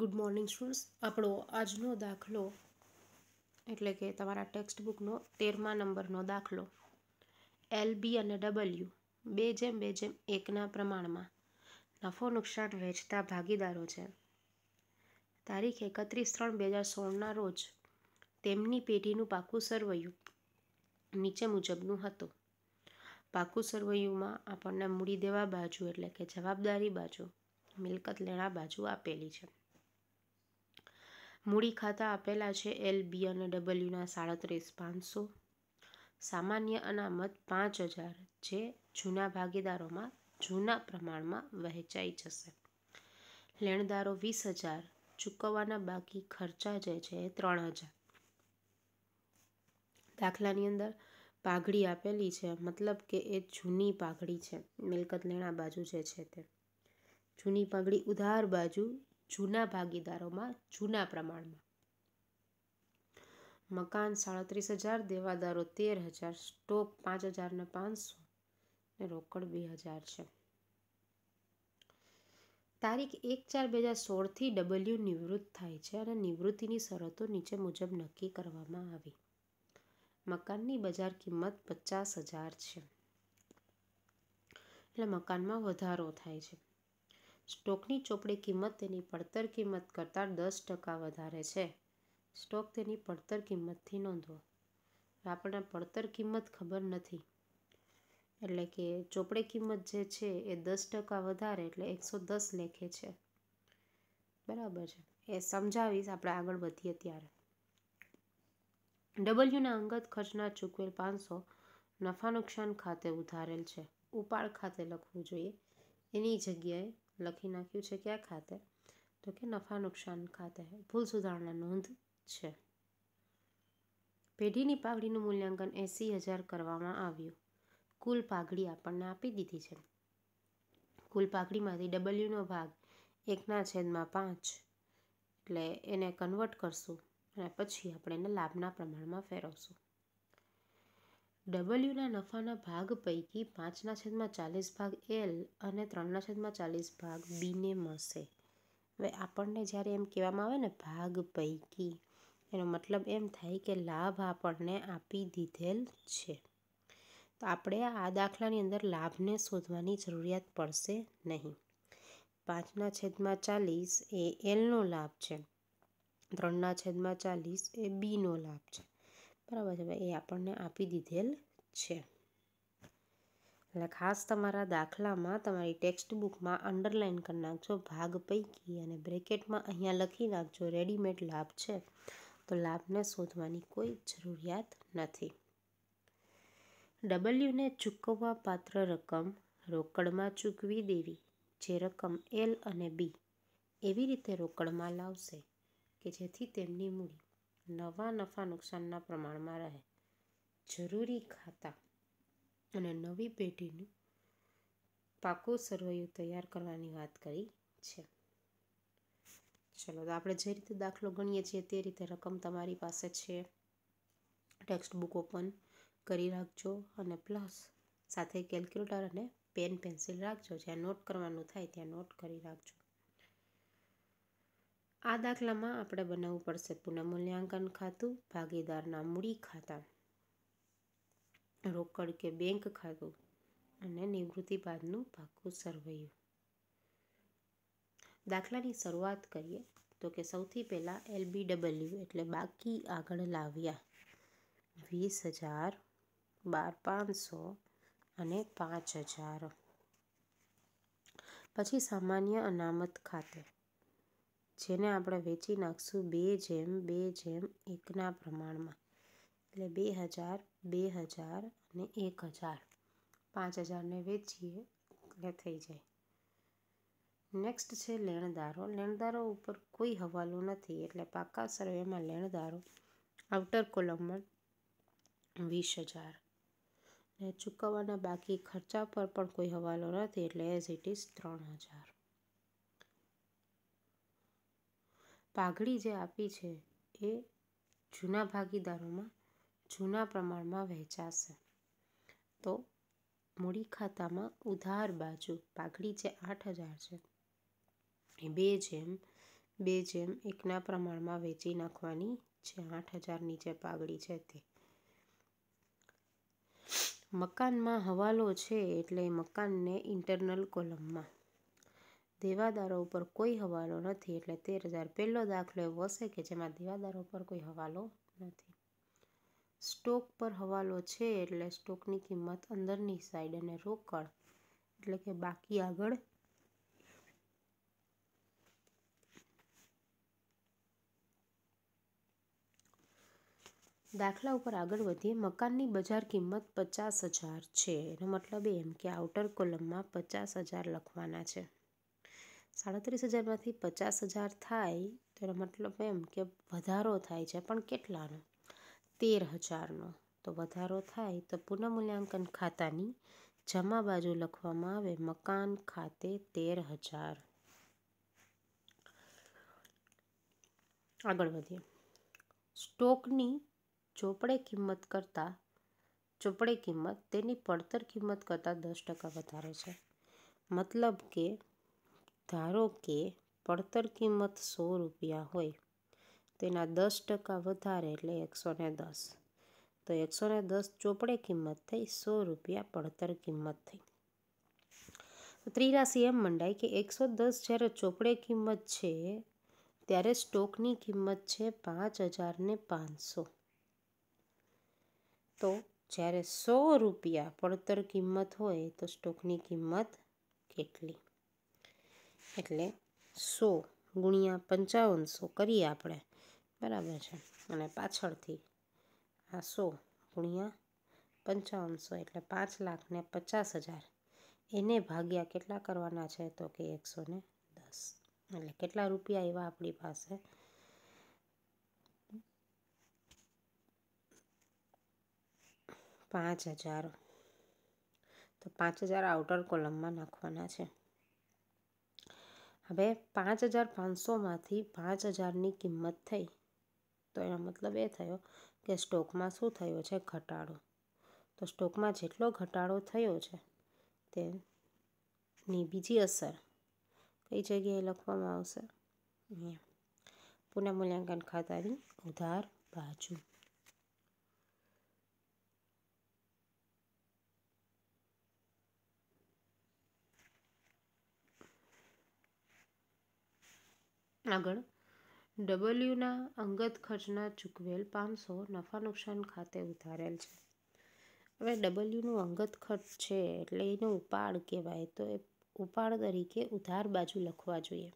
good morning students આપણો આજનો દાખલો એટલે કે તમારા ટેક્સ્ટ બુકનો તેરમા નંબરનો દાખલો એલ બી અને ડબલ્યુ બે જેમ બે જેમ એકના પ્રમાણમાં નફો નુકસાન વહેંચતા ભાગીદારો છે તારીખ એકત્રીસ ત્રણ બે હજાર સોળના રોજ તેમની પેઢીનું પાકું સરવૈયું નીચે મુજબનું હતું પાકું સરવૈયુંમાં આપણને મૂડી દેવા બાજુ એટલે કે જવાબદારી બાજુ મિલકત લેણા બાજુ આપેલી છે મૂડી ખાતા આપેલા છે એલ બી અને ડબલ્યુના સાડત્રીસ પાંચસો સામાન્ય અનામત પાંચ હજાર જે જૂના ભાગીદારોમાં જૂના પ્રમાણમાં વહેંચાઈ જશે લેણદારો વીસ હજાર ચૂકવવાના બાકી ખર્ચા જે છે એ ત્રણ હજાર દાખલાની અંદર પાઘડી આપેલી છે મતલબ કે એ જૂની પાઘડી છે મિલકત લેણા બાજુ જે છે તે જૂની પાઘડી ઉધાર બાજુ જૂના ભાગીદારોમાં જૂના પ્રમાણમાં મકાન સાડત્રીસ હજાર દેવાદારો તેર હજાર સ્ટોક પાંચ હજાર પાંચસો ને રોકડ બે હજાર છે તારીખ એક ચાર બે હજાર સોળથી ડબલ્યુ નિવૃત્ત થાય છે અને નિવૃત્તિની શરતો નીચે મુજબ નક્કી કરવામાં આવી મકાનની બજાર કિંમત પચાસ હજાર છે એટલે મકાનમાં વધારો થાય છે સ્ટોકની ચોપડી કિંમત તેની પડતર કિંમત કરતાં દસ ટકા વધારે છે સ્ટોક તેની પડતર કિંમતથી નોંધવો આપણને પડતર કિંમત ખબર નથી એટલે કે ચોપડી કિંમત જે છે એ દસ ટકા વધારે એટલે એકસો દસ લેખે છે બરાબર છે એ સમજાવીશ આપણે આગળ વધીએ ત્યારે ડબલ્યુના અંગત ખર્ચના ચૂકવેલ પાંચસો નફા નુકસાન ખાતે ઉધારેલ છે ઉપાડ ખાતે લખવું જોઈએ એની જગ્યાએ લખી નાખ્યું છે ક્યાં ખાતે તો કે નફા નુકસાન ખાતે ભૂલ સુધારણા નોંધ છે પેઢીની પાઘડીનું મૂલ્યાંકન એંસી હજાર કરવામાં આવ્યું કુલ પાઘડી આપણને આપી દીધી છે કુલ પાઘડીમાંથી ડબલ્યુનો ભાગ એકના છેદમાં પાંચ એટલે એને કન્વર્ટ કરશું અને પછી આપણે એને લાભના પ્રમાણમાં ફેરવશું ડબલ્યુના નફાના ભાગ પૈકી પાંચના છેદમાં ચાલીસ ભાગ એલ અને ત્રણના છેદમાં ચાલીસ ભાગ બીને મળશે હવે આપણને જ્યારે એમ કહેવામાં આવે ને ભાગ પૈકી એનો મતલબ એમ થાય કે લાભ આપણને આપી દીધેલ છે તો આપણે આ દાખલાની અંદર લાભને શોધવાની જરૂરિયાત પડશે નહીં પાંચના છેદમાં ચાલીસ એ એલનો લાભ છે ત્રણના છેદમાં ચાલીસ એ બીનો લાભ છે બરાબર છે એ આપણને આપી દીધેલ છે એટલે ખાસ તમારા દાખલામાં તમારી ટેક્સ્ટ બુકમાં અંડરલાઇન કરી નાખજો ભાગ પૈકી અને બ્રેકેટમાં અહીંયા લખી નાખજો રેડીમેડ લાભ છે તો લાભને શોધવાની કોઈ જરૂરિયાત નથી ડબલ્યુને ચૂકવવા પાત્ર રકમ રોકડમાં ચૂકવી દેવી જે રકમ એલ અને બી એવી રીતે રોકડમાં લાવશે કે જેથી તેમની મૂડી નવા નફા નુકસાનના પ્રમાણમાં રહે જરૂરી ખાતા અને નવી પેઢીનું પાકું સરવૈયું તૈયાર કરવાની વાત કરી છે ચલો તો આપણે જે રીતે દાખલો ગણીએ છીએ તે રીતે રકમ તમારી પાસે છે ટેક્સ્ટ બુક ઓપન કરી રાખજો અને પ્લસ સાથે કેલ્ક્યુલેટર અને પેન પેન્સિલ રાખજો જ્યાં નોટ કરવાનું થાય ત્યાં નોટ કરી રાખજો આ દાખલામાં આપણે બનાવવું પડશે પુનઃમૂલ્યાંકન ખાતું ભાગીદારના મૂડી ખાતા રોકડ કે બેંક ખાતું અને નિવૃત્તિ બાદનું પાકું સરવૈયું દાખલાની શરૂઆત કરીએ તો કે સૌથી પહેલાં એલબી ડબલ્યુ એટલે બાકી આગળ લાવ્યા વીસ હજાર બાર પાંચસો અને પાંચ હજાર પછી સામાન્ય અનામત ખાતે જેને આપણે વેચી નાખશું બે જેમ બે જેમ એકના પ્રમાણમાં એટલે બે હજાર બે હજાર અને એક હજાર પાંચ હજારને વેચીએ એટલે થઈ જાય નેક્સ્ટ છે લેણદારો લેણદારો ઉપર કોઈ હવાલો નથી એટલે પાકા સર્વેમાં લેણદારો આઉટર કોલમમાં વીસ હજાર ને ચૂકવવાના બાકી ખર્ચા પર પણ કોઈ હવાલો નથી એટલે એઝ ઇટ ઇઝ ત્રણ હજાર પાઘડી જે આપી છે એ જૂના ભાગીદારોમાં જૂના પ્રમાણમાં વહેંચાશે તો મૂડી ખાતામાં ઉધાર બાજુ પાઘડી જે આઠ હજાર છે એ બે જેમ બે જેમ એકના પ્રમાણમાં વેચી નાખવાની જે આઠ હજારની જે પાઘડી છે તે મકાનમાં હવાલો છે એટલે મકાનને ઇન્ટરનલ કોલમમાં દેવાદારો ઉપર કોઈ હવાલો નથી એટલે તેર હજાર પહેલો દાખલો એવો હશે કે જેમાં દેવાદારો પર કોઈ હવાલો નથી સ્ટોક પર હવાલો છે એટલે સ્ટોકની કિંમત અંદરની સાઈડ અને રોકડ એટલે કે બાકી આગળ દાખલા ઉપર આગળ વધીએ મકાનની બજાર કિંમત પચાસ હજાર છે એનો મતલબ એમ કે આઉટર કોલમમાં પચાસ હજાર લખવાના છે સાડત્રીસ હજારમાંથી પચાસ હજાર થાય તો એનો મતલબ એમ કે વધારો થાય છે પણ કેટલાનો તેર હજારનો તો વધારો થાય તો પુનઃમૂલ્યાંકન ખાતાની જમા બાજુ લખવામાં આવે મકાન ખાતે તેર હજાર આગળ વધીએ સ્ટોકની ચોપડે કિંમત કરતાં ચોપડે કિંમત તેની પડતર કિંમત કરતાં દસ ટકા વધારે છે મતલબ કે ધારો કે પડતર કિંમત સો રૂપિયા હોય તેના દસ ટકા વધારે એટલે એકસો ને દસ તો એકસો ને દસ ચોપડે કિંમત થઈ સો રૂપિયા પડતર કિંમત થઈ ત્રિરાશિ એમ મંડાય કે એકસો દસ જ્યારે ચોપડે કિંમત છે ત્યારે સ્ટોકની કિંમત છે પાંચ હજાર ને પાંચસો તો જ્યારે સો રૂપિયા પડતર કિંમત હોય તો સ્ટોકની કિંમત કેટલી એટલે સો ગુણ્યા પંચાવનસો કરીએ આપણે બરાબર છે અને પાછળથી આ સો ગુણ્યા પંચાવનસો એટલે પાંચ લાખ ને પચાસ હજાર એને ભાગ્યા કેટલા કરવાના છે તો કે એકસો ને દસ એટલે કેટલા રૂપિયા એવા આપણી પાસે પાંચ હજાર તો પાંચ હજાર આઉટર કોલમમાં નાખવાના છે હવે પાંચ હજાર પાંચસોમાંથી પાંચ હજારની કિંમત થઈ તો એનો મતલબ એ થયો કે સ્ટોકમાં શું થયો છે ઘટાડો તો સ્ટોકમાં જેટલો ઘટાડો થયો છે તેની બીજી અસર કઈ જગ્યાએ લખવામાં આવશે અહીંયા પુનઃમૂલ્યાંકન ખાતાની ઉધાર બાજુ આગળ ડબલ્યુના અંગત ખર્ચના ચૂકવેલ પાંચસો નફા નુકસાન ખાતે ઉધારેલ છે હવે ડબલ્યુનું અંગત ખર્ચ છે એટલે એનો ઉપાડ કહેવાય તો એ ઉપાડ તરીકે ઉધાર બાજુ લખવા જોઈએ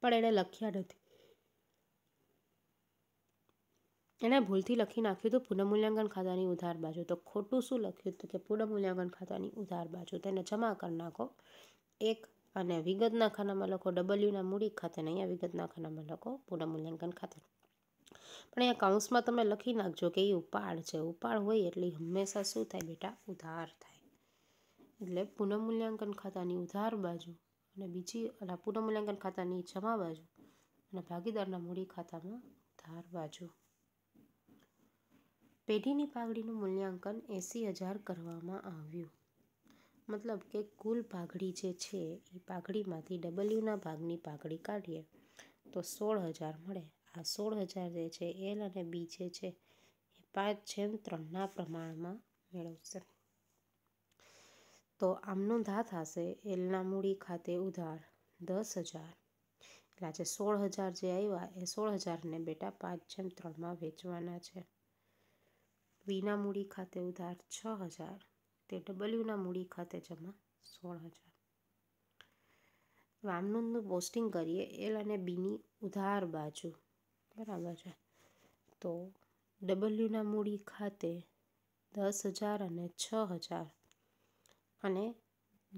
પણ એણે લખ્યા નથી એણે ભૂલથી લખી નાખ્યું હતું પુનઃમૂલ્યાંકન ખાતાની ઉધાર બાજુ તો ખોટું શું લખ્યું હતું કે પુનઃમૂલ્યાંકન ખાતાની ઉધાર બાજુ તેને જમા કરી નાખો એક અને વિગતના ખાનામાં લખો ડબલ્યુના મૂડી ખાતે અને અહીંયા વિગતના ખાનામાં લખો પૂર્ણ મૂલ્યાંકન ખાતે પણ અહીંયા કાઉન્સમાં તમે લખી નાખજો કે એ ઉપાડ છે ઉપાડ હોય એટલે હંમેશા શું થાય બેટા ઉધાર થાય એટલે પુનઃમૂલ્યાંકન ખાતાની ઉધાર બાજુ અને બીજી અને પુનઃમૂલ્યાંકન ખાતાની જમા બાજુ અને ભાગીદારના મૂડી ખાતામાં ઉધાર બાજુ પેઢીની પાઘડીનું મૂલ્યાંકન એંસી હજાર કરવામાં આવ્યું મતલબ કે કુલ પાઘડી જે છે એ પાઘડીમાંથી ડબલ્યુના ભાગની પાઘડી કાઢીએ તો સોળ હજાર મળે આ સોળ હજાર જે છે એલ અને બી જે છે એ પાંચ જેમ ત્રણના પ્રમાણમાં મેળવશે તો આમનો ધા થશે એલના મૂડી ખાતે ઉધાર દસ હજાર એટલે આજે સોળ હજાર જે આવ્યા એ સોળ હજારને બેટા પાંચ જેમ ત્રણમાં વેચવાના છે વીના મૂડી ખાતે ઉધાર છ હજાર તે ડબલ્યુના મૂડી ખાતે જમા સોળ હજાર વામનૂનનું પોસ્ટિંગ કરીએ એલ અને બીની ઉધાર બાજુ બરાબર છે તો ડબલ્યુના મૂડી ખાતે દસ હજાર અને છ હજાર અને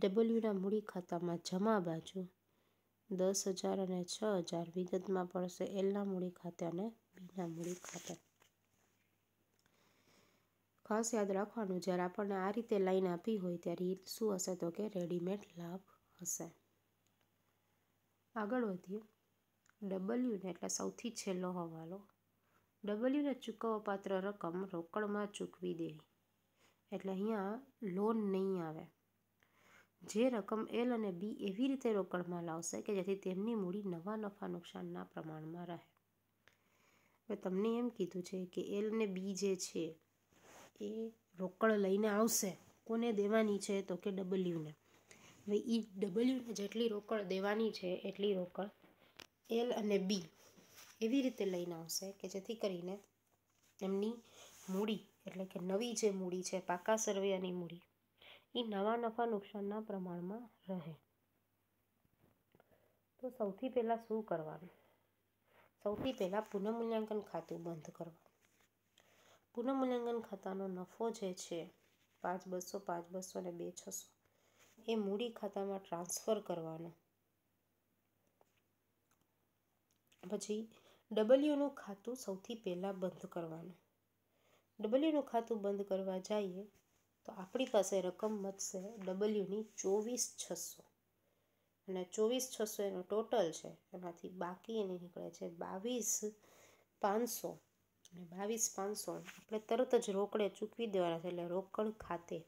ડબલ્યુના મૂડી ખાતામાં જમા બાજુ દસ હજાર અને છ હજાર વિગતમાં પડશે એલના મૂડી ખાતે અને બીના મૂડી ખાતે ખાસ યાદ રાખવાનું જ્યારે આપણને આ રીતે લાઈન આપી હોય ત્યારે શું હશે તો કે રેડીમેડ લાભ હશે આગળ વધીએ ડબલ્યુને એટલે સૌથી છેલ્લો હવાલો ડબલ્યુને ચૂકવવાપાત્ર રકમ રોકડમાં ચૂકવી દેવી એટલે અહીંયા લોન નહીં આવે જે રકમ એલ અને બી એવી રીતે રોકડમાં લાવશે કે જેથી તેમની મૂડી નવા નફા નુકસાનના પ્રમાણમાં રહે હવે તમને એમ કીધું છે કે એલ અને બી જે છે એ રોકડ લઈને આવશે કોને દેવાની છે તો કે ડબલ્યુને હવે એ ડબલ્યુને જેટલી રોકડ દેવાની છે એટલી રોકડ એલ અને બી એવી રીતે લઈને આવશે કે જેથી કરીને એમની મૂડી એટલે કે નવી જે મૂડી છે પાકા સરવૈયાની મૂડી એ નવા નફા નુકસાનના પ્રમાણમાં રહે તો સૌથી પહેલાં શું કરવાનું સૌથી પહેલાં પુનઃમૂલ્યાંકન ખાતું બંધ કરવાનું પુનઃમૂલ્યાંકન ખાતાનો નફો જે છે પાંચ બસો પાંચ બસો અને બે છસો એ મૂડી ખાતામાં ટ્રાન્સફર કરવાનો પછી ડબલ્યુનું ખાતું સૌથી પહેલાં બંધ કરવાનું ડબલ્યુનું ખાતું બંધ કરવા જઈએ તો આપણી પાસે રકમ મળશે ડબલ્યુની ચોવીસ છસો અને ચોવીસ છસો એનો ટોટલ છે એમાંથી બાકી એને નીકળે છે બાવીસ પાંચસો અને બાવીસ પાંચસો આપણે તરત જ રોકડે ચૂકવી દેવાના છે એટલે રોકડ ખાતે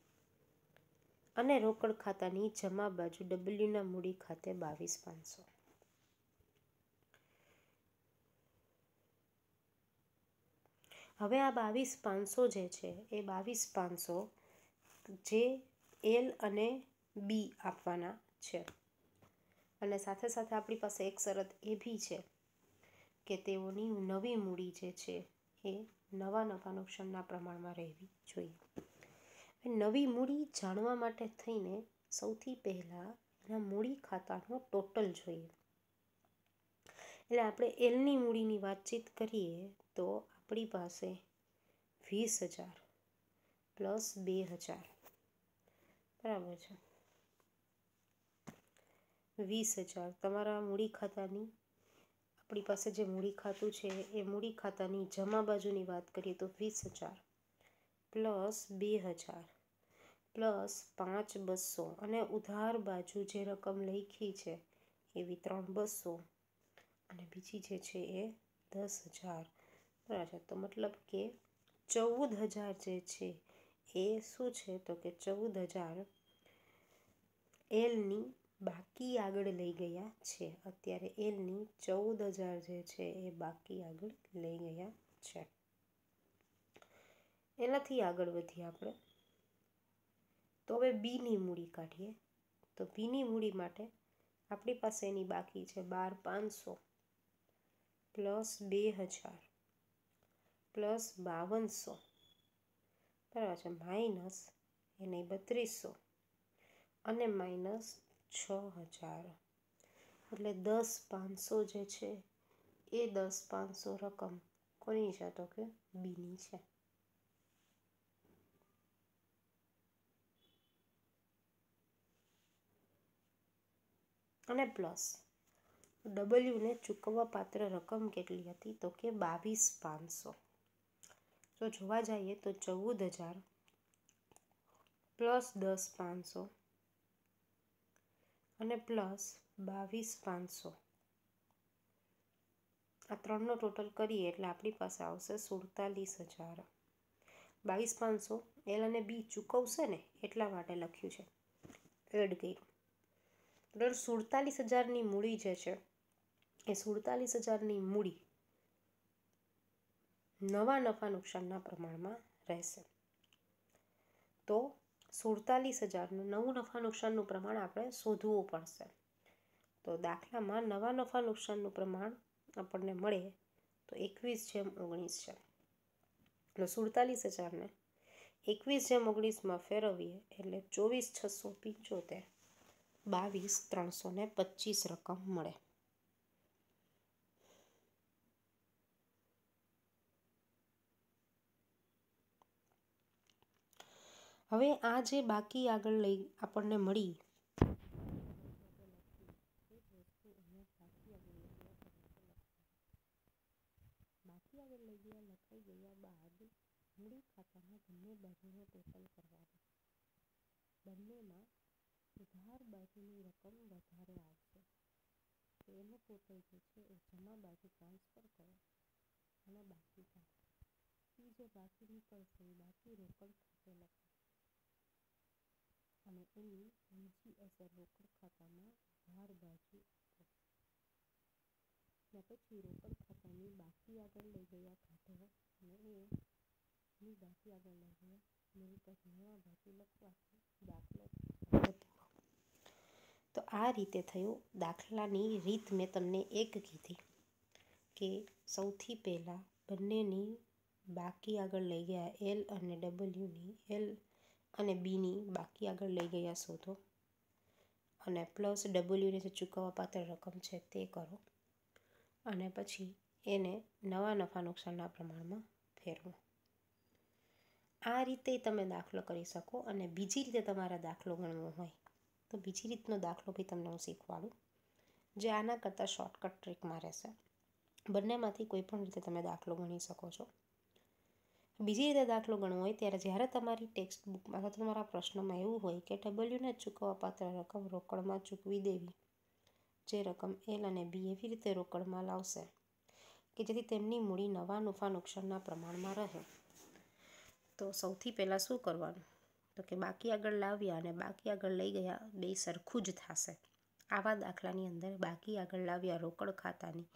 અને રોકડ ખાતાની જમા બાજુ ડબલ્યુના મૂડી ખાતે બાવીસ પાંચસો હવે આ બાવીસ પાંચસો જે છે એ બાવીસ પાંચસો જે એલ અને બી આપવાના છે અને સાથે સાથે આપણી પાસે એક શરત એ બી છે કે તેઓની નવી મૂડી જે છે એ નવા નવા નુકસાનના પ્રમાણમાં રહેવી જોઈએ નવી મૂડી જાણવા માટે થઈને સૌથી પહેલાં એના મૂડી ખાતાનો ટોટલ જોઈએ એટલે આપણે એલની મૂડીની વાતચીત કરીએ તો આપણી પાસે વીસ હજાર પ્લસ બે હજાર બરાબર છે વીસ હજાર તમારા મૂડી ખાતાની આપણી પાસે જે મૂડી ખાતું છે એ મૂડી ખાતાની જમા બાજુની વાત કરીએ તો વીસ હજાર પ્લસ બે હજાર પ્લસ પાંચ બસો અને ઉધાર બાજુ જે રકમ લખી છે એવી ત્રણ બસો અને બીજી જે છે એ દસ હજાર બરાબર તો મતલબ કે ચૌદ હજાર જે છે એ શું છે તો કે ચૌદ હજાર એલની બાકી આગળ લઈ ગયા છે અત્યારે એલની ચૌદ હજાર જે છે એ બાકી આગળ લઈ ગયા છે એનાથી આગળ વધીએ આપણે તો હવે બીની મૂડી કાઢીએ તો બીની મૂડી માટે આપણી પાસે એની બાકી છે બાર પાંચસો પ્લસ બે હજાર પ્લસ બાવનસો બરાબર છે માઇનસ એને બત્રીસો અને માઇનસ છ હજાર એટલે દસ પાંચસો જે છે એ દસ પાંચસો રકમ કોની છે તો કે બીની છે અને પ્લસ ડબલ્યુને ચૂકવવા પાત્ર રકમ કેટલી હતી તો કે બાવીસ પાંચસો જો જોવા જઈએ તો ચૌદ હજાર પ્લસ દસ પાંચસો અને પ્લસ બાવીસ પાંચસો આ ત્રણનો ટોટલ કરીએ એટલે આપણી પાસે આવશે સુડતાલીસ હજાર બાવીસ પાંચસો એલ અને બી ચૂકવશે ને એટલા માટે લખ્યું છે એડ કર્યું દર સુડતાલીસ હજારની મૂડી જે છે એ સુડતાલીસ હજારની મૂડી નવા નફા નુકસાનના પ્રમાણમાં રહેશે તો સુડતાલીસ હજારનું નવું નફા નુકસાનનું પ્રમાણ આપણે શોધવું પડશે તો દાખલામાં નવા નફા નુકસાનનું પ્રમાણ આપણને મળે તો એકવીસ જેમ ઓગણીસ છે એટલે સુડતાલીસ હજારને એકવીસ જેમ ઓગણીસમાં ફેરવીએ એટલે ચોવીસ છસો પંચોતેર બાવીસ ત્રણસો ને પચીસ રકમ મળે હવે આ જે બાકી આગળ લઈ આપણને મળી બાકી આગળ લઈ ગયા લખાઈ ગયા બાદ મૂડી ખાતાના બંને બાજુનો ટોટલ કરવાનો બંનેમાં ઉધાર બાજુની રકમ વધારે આવશે તો એનો ટોટલ જે છે એ જમા ટ્રાન્સફર કરો અને બાકી એ જે બાકી નીકળશે બાકી રોકડ ખાતે લખો અને એની બીજી અસર રોકડ ખાતામાં ભાર બાજુ ત્યાર પછી રોકડ ખાતાની બાકી આગળ લઈ ગયા ખાતે અને એ ની બાકી આગળ લઈ ગયા મિલકત નવા બાજુ લખવાથી દાખલો તો આ રીતે થયું દાખલાની રીત મેં તમને એક કીધી કે સૌથી પહેલાં બંનેની બાકી આગળ લઈ ગયા એલ અને ડબલ્યુની એલ અને બીની બાકી આગળ લઈ ગયા શોધો અને પ્લસ ડબલ્યુને જે ચૂકવવા પાત્ર રકમ છે તે કરો અને પછી એને નવા નફા નુકસાનના પ્રમાણમાં ફેરવો આ રીતે તમે દાખલો કરી શકો અને બીજી રીતે તમારા દાખલો ગણવો હોય તો બીજી રીતનો દાખલો બી તમને હું શીખવાડું જે આના કરતાં શોર્ટકટ ટ્રીકમાં રહેશે બંનેમાંથી કોઈ પણ રીતે તમે દાખલો ગણી શકો છો બીજી રીતે દાખલો ગણવો હોય ત્યારે જ્યારે તમારી ટેક્સ્ટ બુકમાં અથવા તમારા પ્રશ્નમાં એવું હોય કે ડબલ્યુને પાત્ર રકમ રોકડમાં ચૂકવી દેવી જે રકમ એલ અને બી એવી રીતે રોકડમાં લાવશે કે જેથી તેમની મૂડી નવા નુફા નુકસાનના પ્રમાણમાં રહે તો સૌથી પહેલાં શું કરવાનું તો કે બાકી આગળ લાવ્યા અને બાકી આગળ લઈ ગયા બે સરખું જ થશે આવા દાખલાની અંદર બાકી આગળ લાવ્યા રોકડ ખાતાની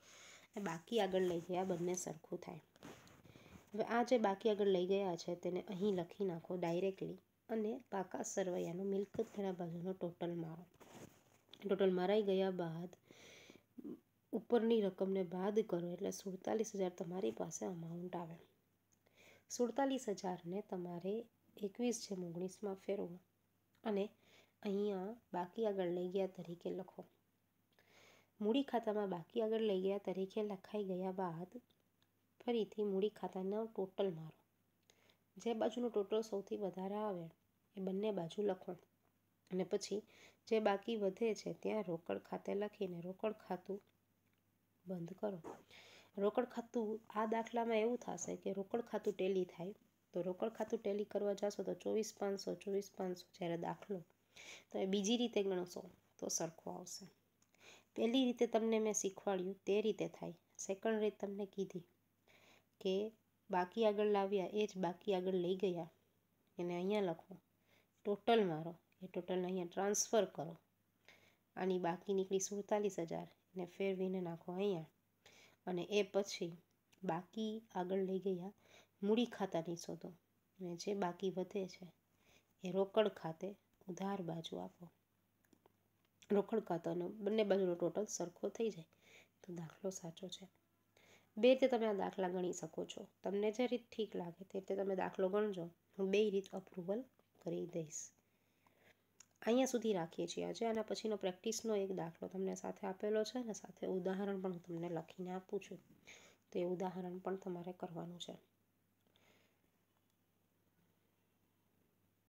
બાકી આગળ લઈ ગયા બંને સરખું થાય હવે આ જે બાકી આગળ લઈ ગયા છે તેને અહીં લખી નાખો ડાયરેક્ટલી અને પાકા સરવૈયાનો મિલકત તેના બાજુનો ટોટલ મારો ટોટલ મારાઈ ગયા બાદ ઉપરની રકમને બાદ કરો એટલે સુડતાલીસ હજાર તમારી પાસે અમાઉન્ટ આવે સુડતાલીસ હજારને તમારે એકવીસ છે ઓગણીસમાં ફેરવો અને અહીંયા બાકી આગળ લઈ ગયા તરીકે લખો મૂડી ખાતામાં બાકી આગળ લઈ ગયા તરીકે લખાઈ ગયા બાદ ફરીથી મૂડી ખાતાનો ટોટલ મારો જે બાજુનો ટોટલ સૌથી વધારે આવે એ બંને બાજુ લખો અને પછી જે બાકી વધે છે ત્યાં રોકડ ખાતે લખીને રોકડ ખાતું બંધ કરો રોકડ ખાતું આ દાખલામાં એવું થશે કે રોકડ ખાતું ટેલી થાય તો રોકડ ખાતું ટેલી કરવા જશો તો ચોવીસ પાંચસો ચોવીસ પાંચસો જ્યારે દાખલો તો એ બીજી રીતે ગણશો તો સરખો આવશે પહેલી રીતે તમને મેં શીખવાડ્યું તે રીતે થાય સેકન્ડ રીત તમને કીધી કે બાકી આગળ લાવ્યા એ જ બાકી આગળ લઈ ગયા એને અહીંયા લખો ટોટલ મારો એ ટોટલને અહીંયા ટ્રાન્સફર કરો આની બાકી નીકળી સુડતાલીસ હજાર એને ફેરવીને નાખો અહીંયા અને એ પછી બાકી આગળ લઈ ગયા મૂડી ખાતાની શોધો અને જે બાકી વધે છે એ રોકડ ખાતે ઉધાર બાજુ આપો રોકડ ખાતાનો બંને બાજુનો ટોટલ સરખો થઈ જાય તો દાખલો સાચો છે બે રીતે તમે આ દાખલા ગણી શકો છો તમને જે રીત ઠીક લાગે તે રીતે તમે દાખલો ગણજો હું બે રીત અપ્રુવલ કરી દઈશ અહીંયા સુધી રાખીએ છીએ આજે આના પછીનો પ્રેક્ટિસનો એક દાખલો તમને સાથે આપેલો છે અને સાથે ઉદાહરણ પણ હું તમને લખીને આપું છું તો એ ઉદાહરણ પણ તમારે કરવાનું છે